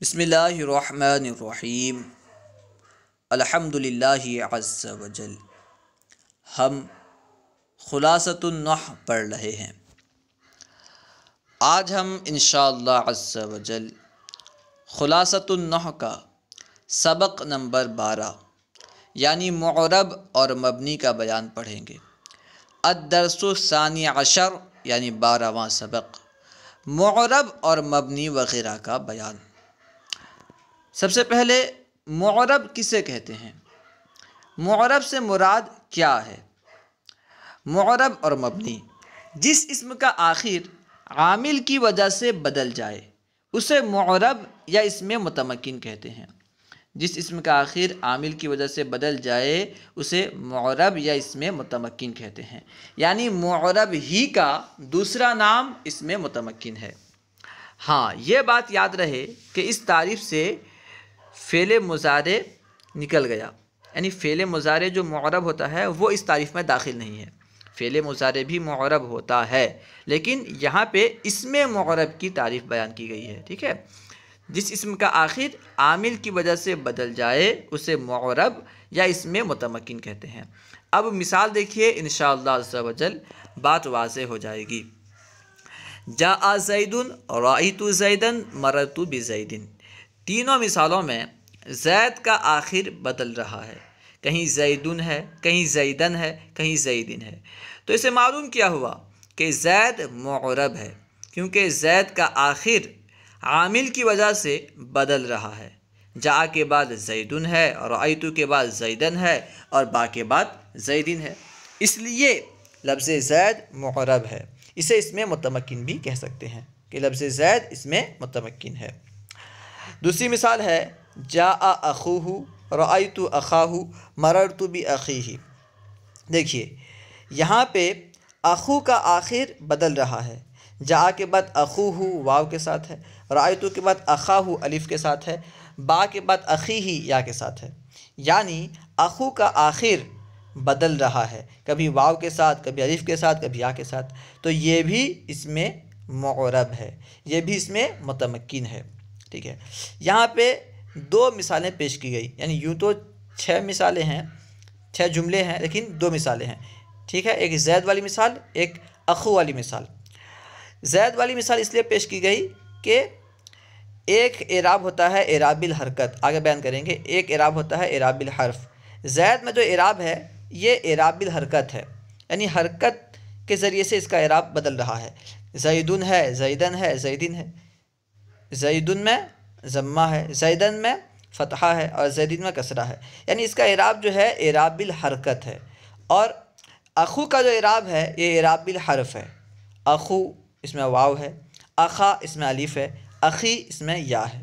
بسم اللہ الرحمن الرحیم الحمد للہ عز وجل ہم خلاصۃ النح پڑھ رہے ہیں آج ہم انشاءاللہ عز اللّہ اعز وجل خلاصۃ النح کا سبق نمبر بارہ یعنی معرب اور مبنی کا بیان پڑھیں گے الدرس ثانی عشر یعنی بارہواں سبق معرب اور مبنی وغیرہ کا بیان سب سے پہلے معرب کسے کہتے ہیں معرب سے مراد کیا ہے معرب اور مبنی جس اسم کا آخر عامل کی وجہ سے بدل جائے اسے معرب یا اس میں متمکن کہتے ہیں جس اسم کا آخر عامل کی وجہ سے بدل جائے اسے معرب یا اس میں متمکن کہتے ہیں یعنی معرب ہی کا دوسرا نام اس میں متمکن ہے ہاں یہ بات یاد رہے کہ اس تعریف سے فیل مزارے نکل گیا یعنی فیل مزارے جو معرب ہوتا ہے وہ اس تعریف میں داخل نہیں ہے فیل مزارے بھی معرب ہوتا ہے لیکن یہاں پہ اسم معرب کی تعریف بیان کی گئی ہے ٹھیک ہے جس اسم کا آخر عامل کی وجہ سے بدل جائے اسے معرب یا اس میں متمکن کہتے ہیں اب مثال دیکھیے انشاءاللہ شاء اللہ جل بات واضح ہو جائے گی جا آ زید رایۃ زیدن مرتو بزیدن تینوں مثالوں میں زید کا آخر بدل رہا ہے کہیں زیدن ہے کہیں زیدن ہے کہیں زیدن ہے تو اسے معلوم کیا ہوا کہ زید معرب ہے کیونکہ زید کا آخر عامل کی وجہ سے بدل رہا ہے جا کے بعد زیدن ہے اور آیتو کے بعد زیدن ہے اور با کے بعد زیدن ہے اس لیے لفظ زید معرب ہے اسے اس میں متمکن بھی کہہ سکتے ہیں کہ لفظ زید اس میں متمکن ہے دوسری مثال ہے جا اخوہ رعی تو اخاہ مرر تو بھی ہی دیکھیے یہاں پہ اخو کا آخر بدل رہا ہے جا کے بعد اخو ہو واو کے ساتھ ہے روی تو کے بعد اخا ہو الف کے ساتھ ہے با کے اخی عقی یا کے ساتھ ہے یعنی اخو کا آخر بدل رہا ہے کبھی واو کے ساتھ کبھی الف کے ساتھ کبھی یا کے ساتھ تو یہ بھی اس میں معرب ہے یہ بھی اس میں متمکن ہے ٹھیک ہے یہاں پہ دو مثالیں پیش کی گئی یعنی یوں تو چھ مثالیں ہیں چھ جملے ہیں لیکن دو مثالیں ہیں ٹھیک ہے ایک زید والی مثال ایک اخو والی مثال زید والی مثال اس لیے پیش کی گئی کہ ایک اعراب ہوتا ہے اعراب الحرکت آگے بیان کریں گے ایک اعراب ہوتا ہے اعراب الحرف زید میں جو اعراب ہے یہ اعراب الحرکت ہے یعنی حرکت کے ذریعے سے اس کا اعراب بدل رہا ہے زیدن ہے زیدن ہے زیدن ہے زیدن میں ضمہ ہے زیدن میں فتحہ ہے اور زیدن میں کسرہ ہے یعنی اس کا عراب جو ہے اعراب بالحرکت ہے اور اخو کا جو عراب ہے یہ اعراب بالحرف ہے اخو اس میں واو ہے اخا اس میں الف ہے اخی اس میں یا ہے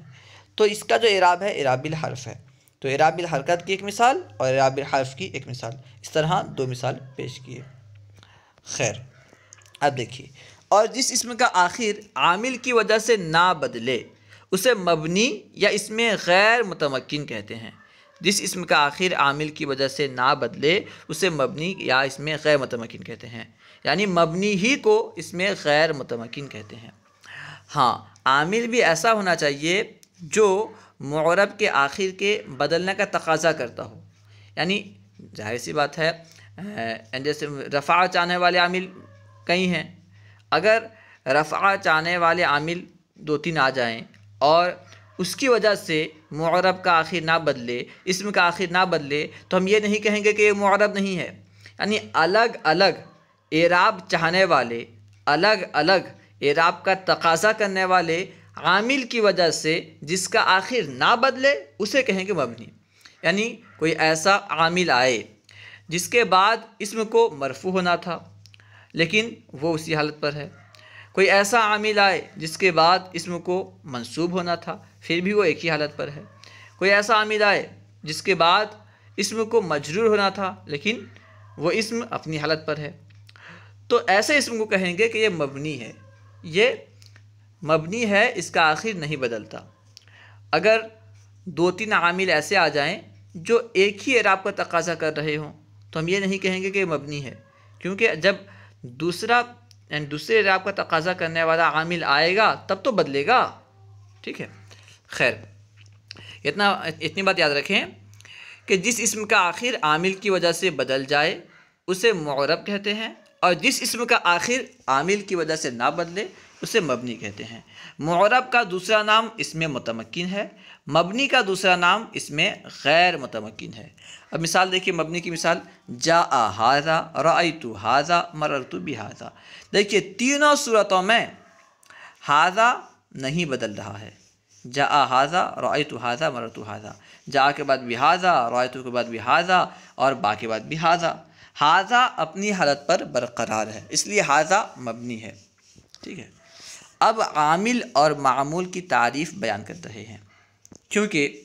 تو اس کا جو عراب ہے عراب بالحرف ہے تو اعراب الحرکت کی ایک مثال اور عراب الحرف کی ایک مثال اس طرح دو مثال پیش کیے خیر اب دیکھیے اور جس اسم کا آخر عامل کی وجہ سے نہ بدلے اسے مبنی یا اس میں غیر متمکن کہتے ہیں جس اسم کا آخر عامل کی وجہ سے نہ بدلے اسے مبنی یا اس میں متمکن کہتے ہیں یعنی مبنی ہی کو اس میں غیر متمکن کہتے ہیں ہاں عامل بھی ایسا ہونا چاہیے جو معرب کے آخر کے بدلنے کا تقاضا کرتا ہو یعنی ظاہر سی بات ہے یعنی جیسے رفع چاہنے والے عامل کئی ہیں اگر رفع چاہنے والے عامل دو تین آ جائیں اور اس کی وجہ سے معرب کا آخر نہ بدلے اسم کا آخر نہ بدلے تو ہم یہ نہیں کہیں گے کہ یہ معرب نہیں ہے یعنی الگ الگ اعراب چاہنے والے الگ الگ اعراب کا تقاضا کرنے والے عامل کی وجہ سے جس کا آخر نہ بدلے اسے کہیں گے مبنی یعنی کوئی ایسا عامل آئے جس کے بعد اسم کو مرفو ہونا تھا لیکن وہ اسی حالت پر ہے کوئی ایسا عامل آئے جس کے بعد اسم کو منصوب ہونا تھا پھر بھی وہ ایک ہی حالت پر ہے کوئی ایسا عامل آئے جس کے بعد اسم کو مجرور ہونا تھا لیکن وہ اسم اپنی حالت پر ہے تو ایسے اسم کو کہیں گے کہ یہ مبنی ہے یہ مبنی ہے اس کا آخر نہیں بدلتا اگر دو تین عامل ایسے آ جائیں جو ایک ہی عراب کا تقاضا کر رہے ہوں تو ہم یہ نہیں کہیں گے کہ یہ مبنی ہے کیونکہ جب دوسرا دوسرے رابط کا تقاضا کرنے والا عامل آئے گا تب تو بدلے گا ٹھیک ہے خیر اتنا اتنی بات یاد رکھیں کہ جس اسم کا آخر عامل کی وجہ سے بدل جائے اسے معرب کہتے ہیں اور جس اسم کا آخر عامل کی وجہ سے نہ بدلے اسے مبنی کہتے ہیں معرب کا دوسرا نام اس میں متمکن ہے مبنی کا دوسرا نام اس میں غیر متمکن ہے اب مثال دیکھیے مبنی کی مثال جا آ حاضا روی مررتو حاضا مرر تو دیکھیے تینوں صورتوں میں حاضہ نہیں بدل رہا ہے جا ااضا رعت حاضا مررتو حاضہ جا کے بعد بھی حاضہ رعتو کے بعد بھی حاضا اور با کے بعد بھی حاضا حاضہ اپنی حالت پر برقرار ہے اس لیے حاضہ مبنی ہے ٹھیک ہے اب عامل اور معمول کی تعریف بیان کر رہے ہیں کیونکہ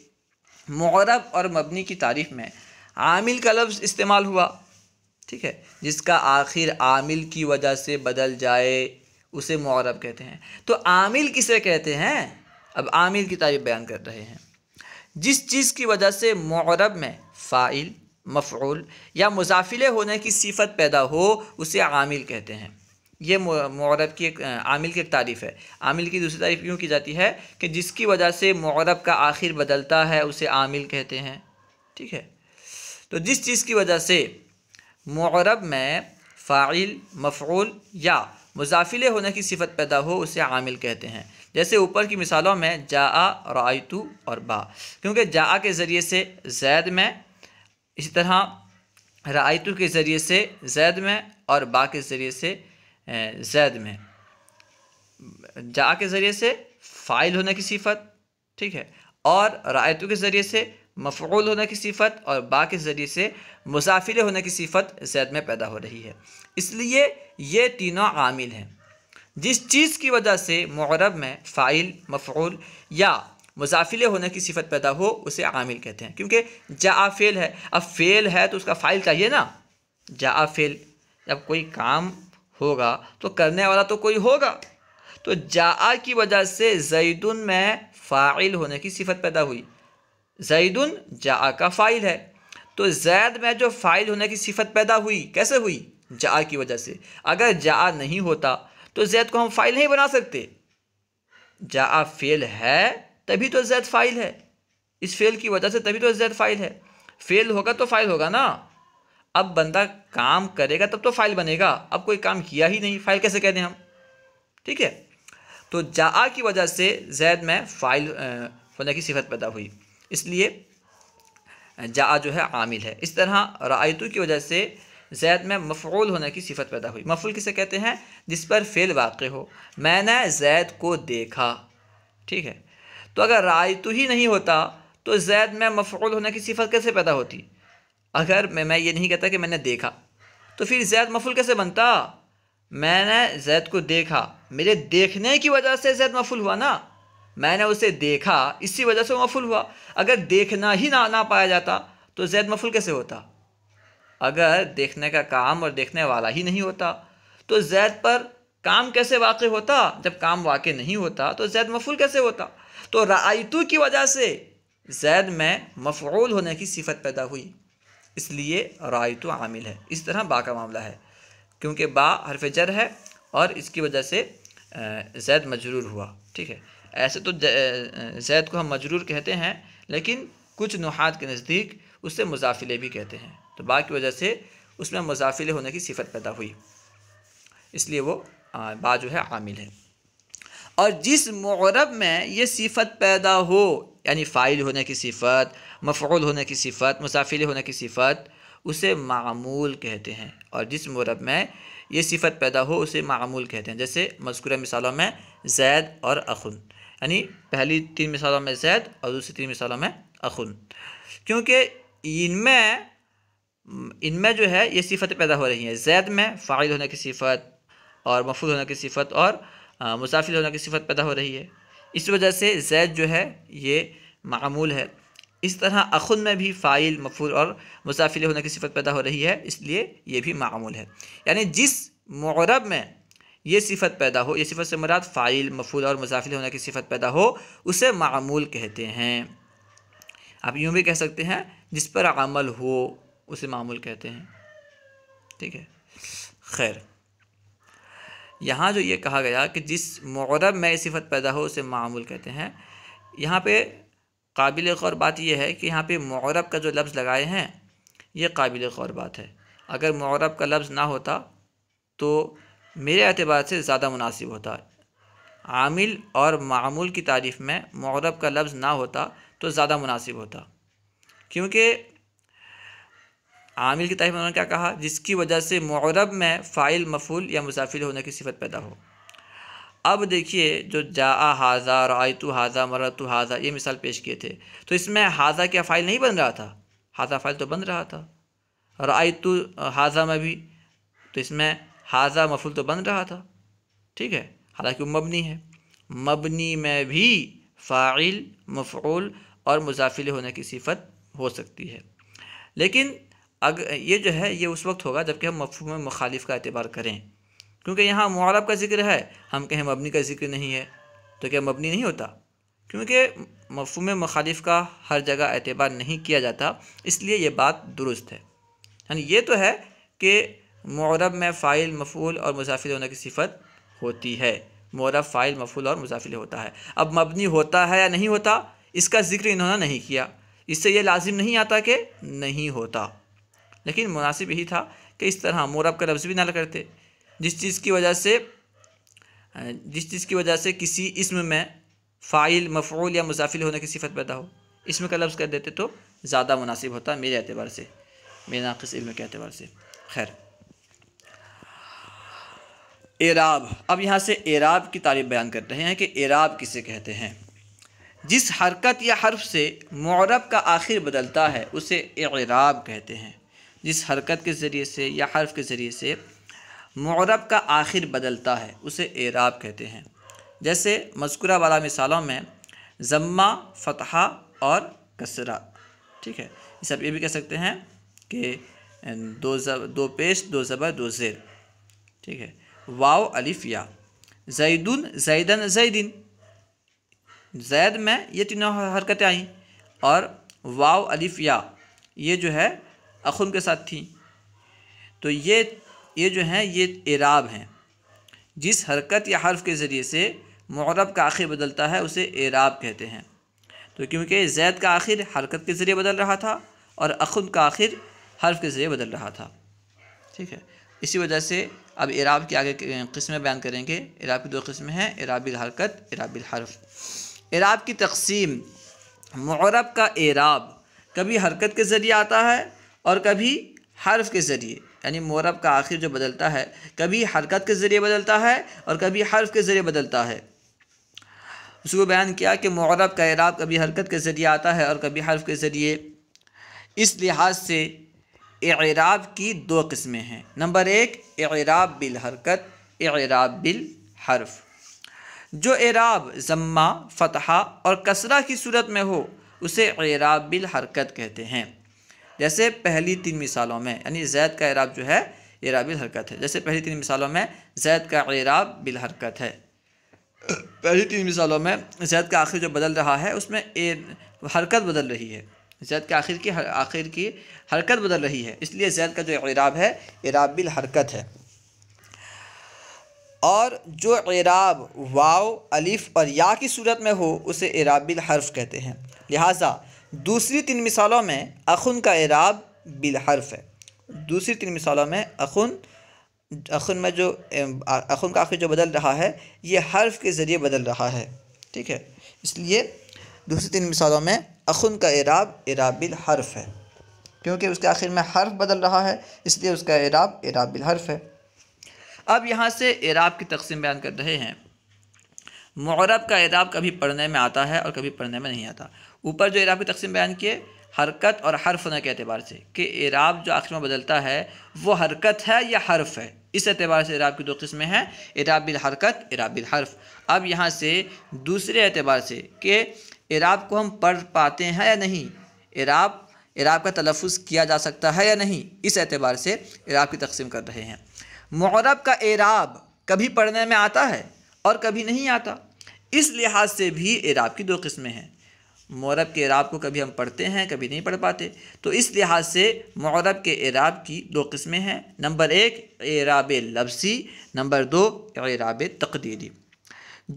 معرب اور مبنی کی تعریف میں عامل کا لفظ استعمال ہوا ٹھیک ہے جس کا آخر عامل کی وجہ سے بدل جائے اسے معرب کہتے ہیں تو عامل کسے کہتے ہیں اب عامل کی تعریف بیان کر رہے ہیں جس چیز کی وجہ سے معرب میں فائل مفعول یا مزافلے ہونے کی صفت پیدا ہو اسے عامل کہتے ہیں یہ معرب کی ایک عامل کی ایک تعریف ہے عامل کی دوسری تعریف یوں کی جاتی ہے کہ جس کی وجہ سے معرب کا آخر بدلتا ہے اسے عامل کہتے ہیں ٹھیک ہے تو جس چیز کی وجہ سے معرب میں فاعل مفعول یا مضافلے ہونے کی صفت پیدا ہو اسے عامل کہتے ہیں جیسے اوپر کی مثالوں میں جا رائتو اور با کیونکہ جا کے ذریعے سے زید میں اسی طرح رائتو کے ذریعے سے زید میں اور با کے ذریعے سے زید میں جا کے ذریعے سے فائل ہونے کی صفت ٹھیک ہے اور رایتوں کے ذریعے سے مفعول ہونے کی صفت اور با کے ذریعے سے مسافر ہونے کی صفت زید میں پیدا ہو رہی ہے اس لیے یہ تینوں عامل ہیں جس چیز کی وجہ سے معرب میں فائل مفعول یا مزافلے ہونے کی صفت پیدا ہو اسے عامل کہتے ہیں کیونکہ جا آ فیل ہے اب فیل ہے تو اس کا فائل چاہیے نا جا آ فیل اب کوئی کام ہوگا تو کرنے والا تو کوئی ہوگا تو جا کی وجہ سے زیدن میں فاعل ہونے کی صفت پیدا ہوئی زیدن جا کا فائل ہے تو زید میں جو فائل ہونے کی صفت پیدا ہوئی کیسے ہوئی جا کی وجہ سے اگر جا نہیں ہوتا تو زید کو ہم فائل نہیں بنا سکتے جاء فعل فیل ہے تبھی تو زید فائل ہے اس فیل کی وجہ سے تبھی تو زید فائل ہے فیل ہوگا تو فائل ہوگا نا اب بندہ کام کرے گا تب تو فائل بنے گا اب کوئی کام کیا ہی نہیں فائل کیسے کہہ دیں ہم ٹھیک ہے تو جا آ کی وجہ سے زید میں فائل ہونے کی صفت پیدا ہوئی اس لیے جا آ جو ہے عامل ہے اس طرح رعایتو کی وجہ سے زید میں مفعول ہونے کی صفت پیدا ہوئی مفعول کسے کہتے ہیں جس پر فیل واقع ہو میں نے زید کو دیکھا ٹھیک ہے تو اگر رعایتو ہی نہیں ہوتا تو زید میں مفعول ہونے کی صفت کیسے پیدا ہوتی اگر میں میں یہ نہیں کہتا کہ میں نے دیکھا تو پھر زید مفول کیسے بنتا میں نے زید کو دیکھا میرے دیکھنے کی وجہ سے زید مفول ہوا نا میں نے اسے دیکھا اسی وجہ سے وہ مفول ہوا اگر دیکھنا ہی نہ نہ پایا جاتا تو زید مفول کیسے ہوتا اگر دیکھنے کا کام اور دیکھنے والا ہی نہیں ہوتا تو زید پر کام کیسے واقع ہوتا جب کام واقع نہیں ہوتا تو زید مفول کیسے ہوتا تو رعایتوں کی وجہ سے زید میں مفعول ہونے کی صفت پیدا ہوئی اس لیے رائے تو عامل ہے اس طرح با کا معاملہ ہے کیونکہ با حرف جر ہے اور اس کی وجہ سے زید مجرور ہوا ٹھیک ہے ایسے تو زید کو ہم مجرور کہتے ہیں لیکن کچھ نوحات کے نزدیک اس سے مضافلے بھی کہتے ہیں تو با کی وجہ سے اس میں مضافلے ہونے کی صفت پیدا ہوئی اس لیے وہ با جو ہے عامل ہے اور جس معرب میں یہ صفت پیدا ہو یعنی فائل ہونے کی صفت مفعول ہونے کی صفت مسافر ہونے کی صفت اسے معمول کہتے ہیں اور جس معرب میں یہ صفت پیدا ہو اسے معمول کہتے ہیں جیسے مذکورہ مثالوں میں زید اور اخن یعنی پہلی تین مثالوں میں زید اور دوسری تین مثالوں میں اخن کیونکہ ان میں ان میں جو ہے یہ صفتیں پیدا ہو رہی ہیں زید میں فائل ہونے کی صفت اور مفعول ہونے کی صفت اور ہاں، مسافر ہونے کی صفت پیدا ہو رہی ہے اس وجہ سے زید جو ہے یہ معمول ہے اس طرح اخن میں بھی فائل مفہول اور مسافر ہونے کی صفت پیدا ہو رہی ہے اس لیے یہ بھی معمول ہے یعنی جس معرب میں یہ صفت پیدا ہو یہ صفت سے مراد فائل مفہول اور مسافر ہونے کی صفت پیدا ہو اسے معمول کہتے ہیں آپ یوں بھی کہہ سکتے ہیں جس پر عمل ہو اسے معمول کہتے ہیں ٹھیک ہے خیر یہاں جو یہ کہا گیا کہ جس معرب میں صفت پیدا ہو اسے معمول کہتے ہیں یہاں پہ قابل غور بات یہ ہے کہ یہاں پہ معرب کا جو لفظ لگائے ہیں یہ قابل غور بات ہے اگر معرب کا لفظ نہ ہوتا تو میرے اعتبار سے زیادہ مناسب ہوتا عامل اور معمول کی تعریف میں معرب کا لفظ نہ ہوتا تو زیادہ مناسب ہوتا کیونکہ عامل کی تاریخ میں انہوں نے کیا کہا جس کی وجہ سے معرب میں فائل مفول یا مسافل ہونے کی صفت پیدا ہو اب دیکھیے جو جا حاضہ رائتو حاضہ مرتو حاضہ یہ مثال پیش کیے تھے تو اس میں حاضہ کیا فائل نہیں بن رہا تھا حاضہ فائل تو بن رہا تھا رائتو حاضہ میں بھی تو اس میں حاضہ مفول تو بن رہا تھا ٹھیک ہے حالانکہ وہ مبنی ہے مبنی میں بھی فائل مفعول اور مزافل ہونے کی صفت ہو سکتی ہے لیکن اگر یہ جو ہے یہ اس وقت ہوگا جب کہ ہم مفہوم مخالف کا اعتبار کریں کیونکہ یہاں معرب کا ذکر ہے ہم کہیں مبنی کا ذکر نہیں ہے تو کیا مبنی نہیں ہوتا کیونکہ مفہوم میں مخالف کا ہر جگہ اعتبار نہیں کیا جاتا اس لیے یہ بات درست ہے یعنی یہ تو ہے کہ معرب میں فائل مفعول اور مضافل ہونے کی صفت ہوتی ہے معرب فائل مفعول اور مضافل ہوتا ہے اب مبنی ہوتا ہے یا نہیں ہوتا اس کا ذکر انہوں نے نہیں کیا اس سے یہ لازم نہیں آتا کہ نہیں ہوتا لیکن مناسب یہی تھا کہ اس طرح مورب کا لفظ بھی نہ کرتے جس چیز کی وجہ سے جس چیز کی وجہ سے کسی اسم میں فائل مفعول یا مسافل ہونے کی صفت پیدا ہو اسم کا لفظ کر دیتے تو زیادہ مناسب ہوتا میرے اعتبار سے میرے ناقص علم کے اعتبار سے خیر اعراب اب یہاں سے اعراب کی تعریف بیان کر رہے ہیں کہ اعراب کسے کہتے ہیں جس حرکت یا حرف سے معرب کا آخر بدلتا ہے اسے اعراب کہتے ہیں جس حرکت کے ذریعے سے یا حرف کے ذریعے سے معرب کا آخر بدلتا ہے اسے اعراب کہتے ہیں جیسے مذکورہ والا مثالوں میں ضمہ فتحہ اور کسرہ ٹھیک ہے یہ سب یہ بھی کہہ سکتے ہیں کہ دو زب دو پیش دو زبر دو زیر ٹھیک ہے واو الف یا زیدن زیدن زیدن زید میں یہ تینوں حرکتیں آئیں اور واو الف یا یہ جو ہے اخن کے ساتھ تھیں تو یہ یہ جو ہیں یہ اعراب ہیں جس حرکت یا حرف کے ذریعے سے معرب کا آخر بدلتا ہے اسے اعراب کہتے ہیں تو کیونکہ زید کا آخر حرکت کے ذریعے بدل رہا تھا اور اخن کا آخر حرف کے ذریعے بدل رہا تھا ٹھیک ہے اسی وجہ سے اب اعراب کی آگے قسمیں بیان کریں گے اعراب کی دو قسمیں ہیں اعراب الحرکت اعراب الحرف اعراب کی تقسیم معرب کا اعراب کبھی حرکت کے ذریعے آتا ہے اور کبھی حرف کے ذریعے یعنی مورب کا آخر جو بدلتا ہے کبھی حرکت کے ذریعے بدلتا ہے اور کبھی حرف کے ذریعے بدلتا ہے اس کو بیان کیا کہ مغرب کا عراب کبھی حرکت کے ذریعے آتا ہے اور کبھی حرف کے ذریعے اس لحاظ سے اعراب کی دو قسمیں ہیں نمبر ایک عراب بالحرکت اعراب بالحرف جو عراب ذمہ فتحہ اور کسرہ کی صورت میں ہو اسے عراب بالحرکت کہتے ہیں جیسے پہلی تین مثالوں میں یعنی زید کا عراب جو ہے عراب بالحرکت الحرکت ہے جیسے پہلی تین مثالوں میں زید کا عراب بالحرکت ہے پہلی تین مثالوں میں زید کا آخر جو بدل رہا ہے اس میں حرکت بدل رہی ہے زید کے آخر کی آخر کی حرکت بدل رہی ہے اس لیے زید کا جو عراب ہے عراب بالحرکت ہے اور جو عراب واؤ الف اور یا کی صورت میں ہو اسے اعراب الحرف کہتے ہیں لہٰذا دوسری تین مثالوں میں اخن کا اعراب بالحرف ہے دوسری تین مثالوں میں اخن اخن میں جو اخن کا آخر جو بدل رہا ہے یہ حرف کے ذریعے بدل رہا ہے ٹھیک ہے اس لیے دوسری تین مثالوں میں اخن کا اعراب اعراب الحرف ہے کیونکہ اس کے آخر میں حرف بدل رہا ہے اس لیے اس کا اعراب اعراب الحرف ہے اب یہاں سے اعراب کی تقسیم بیان کر رہے ہیں معرب کا اعراب کبھی پڑھنے میں آتا ہے اور کبھی پڑھنے میں نہیں آتا اوپر جو اعراب کی تقسیم بیان کیے حرکت اور حرف ہونے کے اعتبار سے کہ اعراب جو آخر میں بدلتا ہے وہ حرکت ہے یا حرف ہے اس اعتبار سے اعراب کی دو قسمیں ہیں اعراب بالحرکت اعراب بالحرف اب یہاں سے دوسرے اعتبار سے کہ اعراب کو ہم پڑھ پاتے ہیں یا نہیں اعراب اعراب کا تلفظ کیا جا سکتا ہے یا نہیں اس اعتبار سے اعراب کی تقسیم کر رہے ہیں معرب کا اعراب کبھی پڑھنے میں آتا ہے اور کبھی نہیں آتا اس لحاظ سے بھی اعراب کی دو قسمیں ہیں معرب کے عراب کو کبھی ہم پڑھتے ہیں کبھی نہیں پڑھ پاتے تو اس لحاظ سے معرب کے عراب کی دو قسمیں ہیں نمبر ایک عراب لفظی نمبر دو عراب تقدیری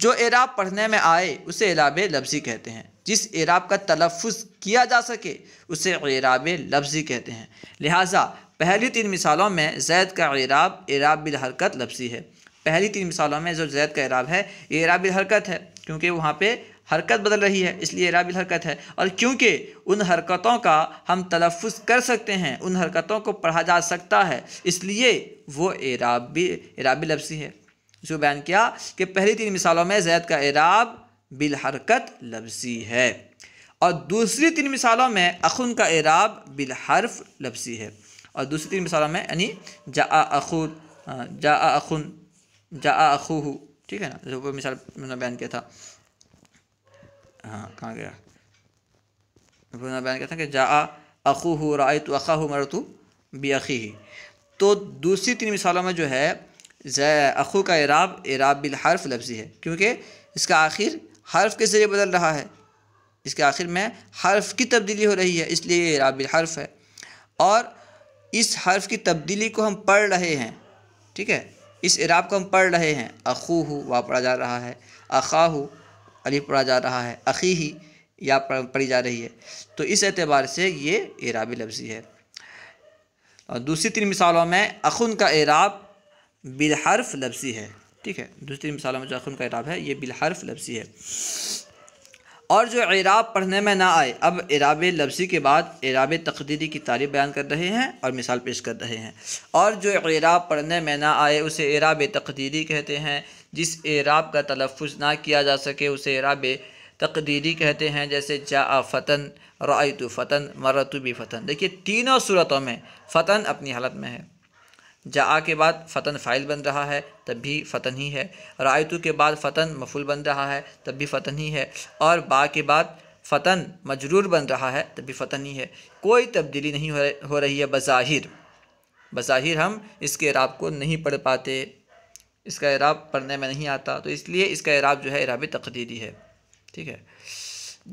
جو عراب پڑھنے میں آئے اسے عراب لفظی کہتے ہیں جس عراب کا تلفظ کیا جا سکے اسے اعراب لفظی کہتے ہیں لہٰذا پہلی تین مثالوں میں زید کا عراب اعراب بالحرکت لفظی ہے پہلی تین مثالوں میں جو زید کا عراب ہے یہ عراب بالحرکت ہے کیونکہ وہاں پہ حرکت بدل رہی ہے اس لیے اعراب الحرکت ہے اور کیونکہ ان حرکتوں کا ہم تلفظ کر سکتے ہیں ان حرکتوں کو پڑھا جا سکتا ہے اس لیے وہ اعراب اعراب لفظی ہے جو بیان کیا کہ پہلی تین مثالوں میں زید کا اعراب بالحرکت لفظی ہے اور دوسری تین مثالوں میں اخن کا اعراب بالحرف لفظی ہے اور دوسری تین مثالوں میں یعنی جا اخن جا اخن جا اخو ٹھیک ہے نا وہ مثال میں نے بیان کیا تھا ہاں کہاں گیا بیان ہیں کہ جا اخو ہو رائے تو اخا ہو مرتو بی اخی ہی تو دوسری تین مثالوں میں جو ہے اخو کا عراب اعراب بالحرف لفظی ہے کیونکہ اس کا آخر حرف کے ذریعے بدل رہا ہے اس کے آخر میں حرف کی تبدیلی ہو رہی ہے اس لیے یہ اعراب بالحرف ہے اور اس حرف کی تبدیلی کو ہم پڑھ رہے ہیں ٹھیک ہے اس عراب کو ہم پڑھ رہے ہیں اخو ہو وہاں پڑھا جا رہا ہے اخا ہو علی پڑھا جا رہا ہے عقی ہی یا پڑھی جا رہی ہے تو اس اعتبار سے یہ اعرابی لفظی ہے اور دوسری تین مثالوں میں اخن کا اعراب بالحرف لفظی ہے ٹھیک ہے دوسری تین مثالوں میں جو اخن کا اعراب ہے یہ بالحرف لفظی ہے اور جو عراب پڑھنے میں نہ آئے اب عراب لفظی کے بعد عراب تقدیری کی تعریف بیان کر رہے ہیں اور مثال پیش کر رہے ہیں اور جو اعراب پڑھنے میں نہ آئے اسے عراب تقدیری کہتے ہیں جس اعراب کا تلفظ نہ کیا جا سکے اسے اعراب تقدیری کہتے ہیں جیسے جا فتن رائت فتن مرتو بھی فتن دیکھیے تینوں صورتوں میں فتن اپنی حالت میں ہے جا کے بعد فتن فائل بن رہا ہے تب بھی فتن ہی ہے رایتو کے بعد فتن مفول بن رہا ہے تب بھی فتن ہی ہے اور با کے بعد فتن مجرور بن رہا ہے تب بھی فتن ہی ہے کوئی تبدیلی نہیں ہو رہی ہے بظاہر بظاہر ہم اس کے راب کو نہیں پڑھ پاتے اس کا عراب پڑھنے میں نہیں آتا تو اس لیے اس کا عراب جو ہے عراب تقدیری ہے ٹھیک ہے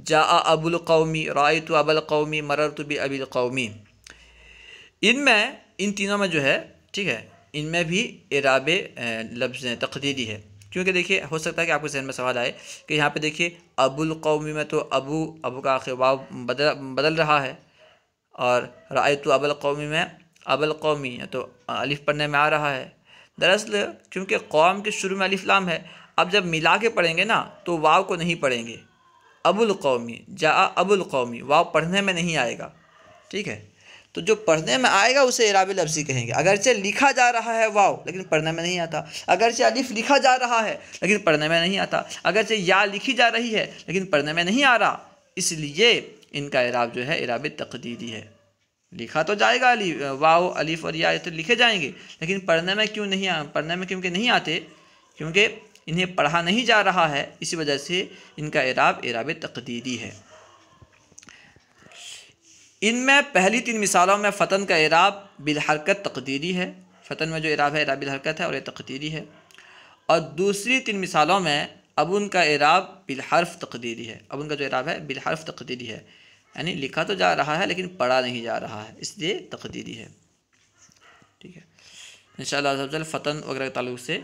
جا ابو القومی رائے تو اب القومی تو بھی اب القومی ان میں ان تینوں میں جو ہے ٹھیک ہے ان میں بھی عراب لفظ تقدیری ہے کیونکہ دیکھیے ہو سکتا ہے کہ آپ کے ذہن میں سوال آئے کہ یہاں پہ دیکھیے ابو القومی میں تو ابو ابو کا آخر خرباب بدل رہا ہے اور رائے تو اب القومی میں اب القومی یعنی یا تو الف پڑھنے میں آ رہا ہے دراصل چونکہ قوم کے شروع میں لام ہے اب جب ملا کے پڑھیں گے نا تو واو کو نہیں پڑھیں گے ابو القومی جا ابو القومی واو پڑھنے میں نہیں آئے گا ٹھیک ہے تو جو پڑھنے میں آئے گا اسے عراب لفظی کہیں گے اگرچہ لکھا جا رہا ہے واو لیکن پڑھنے میں نہیں آتا اگرچہ الف لکھا جا رہا ہے لیکن پڑھنے میں نہیں آتا اگرچہ یا لکھی جا رہی ہے لیکن پڑھنے میں نہیں آ رہا اس لیے ان کا عراب جو ہے عراب تقدیری ہے لکھا تو جائے گا علی علیف اور یا فری تو لکھے جائیں گے لیکن پڑھنے میں کیوں نہیں پڑھنے میں کیونکہ نہیں آتے کیونکہ انہیں پڑھا نہیں جا رہا ہے اسی وجہ سے ان کا اعراب اعراب تقدیری ہے ان میں پہلی تین مثالوں میں فتن کا اعراب بالحرکت تقدیری ہے فتن میں جو عراب ہے عراب بالحرکت ہے اور یہ تقدیری ہے اور دوسری تین مثالوں میں اب ان کا اعراب بالحرف تقدیری ہے اب ان کا جو عراب ہے بالحرف تقدیری ہے یعنی لکھا تو جا رہا ہے لیکن پڑھا نہیں جا رہا ہے اس لیے تقدیری ہے ٹھیک ہے ان شاء اللہ صاحب فتن وغیرہ کے تعلق سے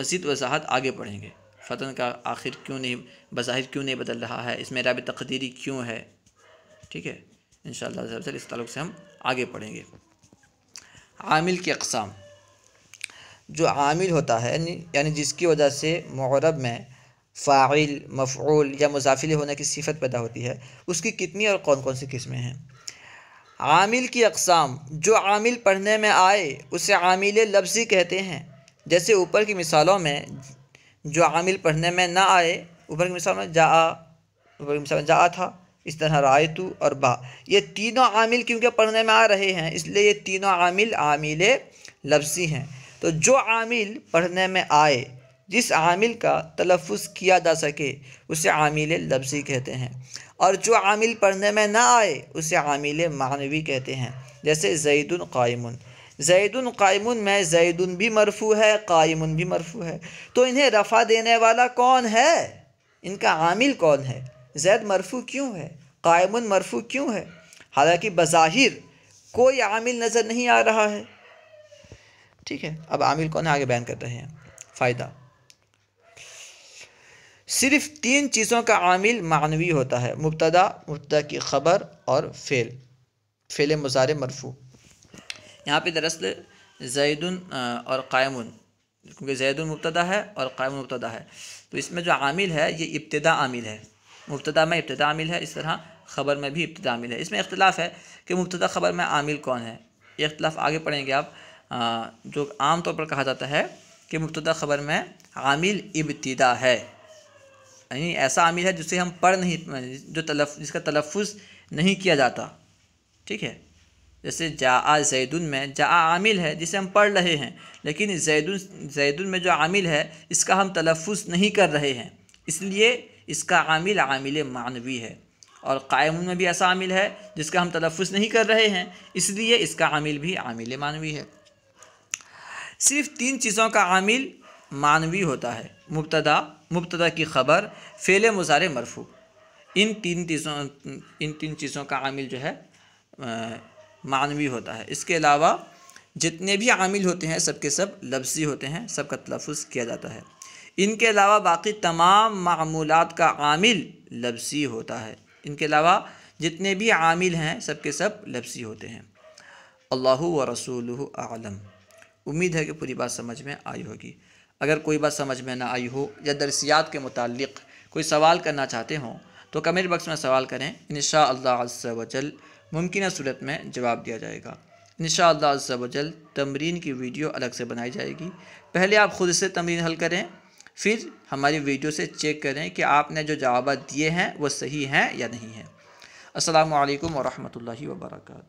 مزید وضاحت آگے پڑھیں گے فتن کا آخر کیوں نہیں بظاہر کیوں نہیں بدل رہا ہے اس میں رابع تقدیری کیوں ہے ٹھیک ہے ان شاء اللہ صاحب اس تعلق سے ہم آگے پڑھیں گے عامل کی اقسام جو عامل ہوتا ہے یعنی, یعنی جس کی وجہ سے مغرب میں فاعل مفعول یا مضافل ہونے کی صفت پیدا ہوتی ہے اس کی کتنی اور کون کون سی قسمیں ہیں عامل کی اقسام جو عامل پڑھنے میں آئے اسے عامل لفظی کہتے ہیں جیسے اوپر کی مثالوں میں جو عامل پڑھنے میں نہ آئے اوپر کی مثال میں جا اوپر کی مثال میں جا تھا اس طرح رائے تو اور با یہ تینوں عامل کیونکہ پڑھنے میں آ رہے ہیں اس لیے یہ تینوں عامل عامل لفظی ہیں تو جو عامل پڑھنے میں آئے جس عامل کا تلفظ کیا جا سکے اسے عامل لفظی کہتے ہیں اور جو عامل پڑھنے میں نہ آئے اسے عامل معنوی کہتے ہیں جیسے زید القائم زید القائمن میں زید بھی مرفو ہے قائمن بھی مرفو ہے تو انہیں رفع دینے والا کون ہے ان کا عامل کون ہے زید مرفو کیوں ہے قائم مرفوع کیوں ہے حالانکہ بظاہر کوئی عامل نظر نہیں آ رہا ہے ٹھیک ہے اب عامل کون آگے بیان کر رہے ہیں فائدہ صرف تین چیزوں کا عامل معنوی ہوتا ہے مبتدا مبتدا کی خبر اور فعل فعل مضارع مرفوع یہاں پہ دراصل زید اور قائم کیونکہ زید مبتدا ہے اور قائم مبتدا ہے تو اس میں جو عامل ہے یہ ابتدا عامل ہے مبتدا میں ابتدا عامل ہے اس طرح خبر میں بھی ابتدا عامل ہے اس میں اختلاف ہے کہ مبتدا خبر میں عامل کون ہے یہ اختلاف آگے پڑھیں گے آپ جو عام طور پر کہا جاتا ہے کہ مبتدا خبر میں عامل ابتدا ہے یعنی ایسا عامل ہے جسے ہم پڑھ نہیں جو تلف جس کا تلفظ نہیں کیا جاتا ٹھیک ہے جیسے جا آ زید میں جا آ عامل ہے جسے ہم پڑھ رہے ہیں لیکن زید زید میں جو عامل ہے اس کا ہم تلفظ نہیں کر رہے ہیں اس لیے اس کا عامل عامل معنوی ہے اور قائم میں بھی ایسا عامل ہے جس کا ہم تلفظ نہیں کر رہے ہیں اس لیے اس کا عامل بھی عامل معنوی ہے صرف تین چیزوں کا عامل معنوی ہوتا ہے مبتدا مبتدا کی خبر فعل مظارِ مرفو ان تین چیزوں ان تین چیزوں کا عامل جو ہے معنوی ہوتا ہے اس کے علاوہ جتنے بھی عامل ہوتے ہیں سب کے سب لفظی ہوتے ہیں سب کا تلفظ کیا جاتا ہے ان کے علاوہ باقی تمام معمولات کا عامل لفظی ہوتا ہے ان کے علاوہ جتنے بھی عامل ہیں سب کے سب لفظی ہوتے ہیں اللہ و رسول اعلم امید ہے کہ پوری بات سمجھ میں آئی ہوگی اگر کوئی بات سمجھ میں نہ آئی ہو یا درسیات کے متعلق کوئی سوال کرنا چاہتے ہوں تو کمنٹ باکس میں سوال کریں انشاءاللہ عز و جل ممکنہ صورت میں جواب دیا جائے گا انشاءاللہ عز و جل تمرین کی ویڈیو الگ سے بنائی جائے گی پہلے آپ خود سے تمرین حل کریں پھر ہماری ویڈیو سے چیک کریں کہ آپ نے جو جوابات دیے ہیں وہ صحیح ہیں یا نہیں ہیں السلام علیکم ورحمۃ اللہ وبرکاتہ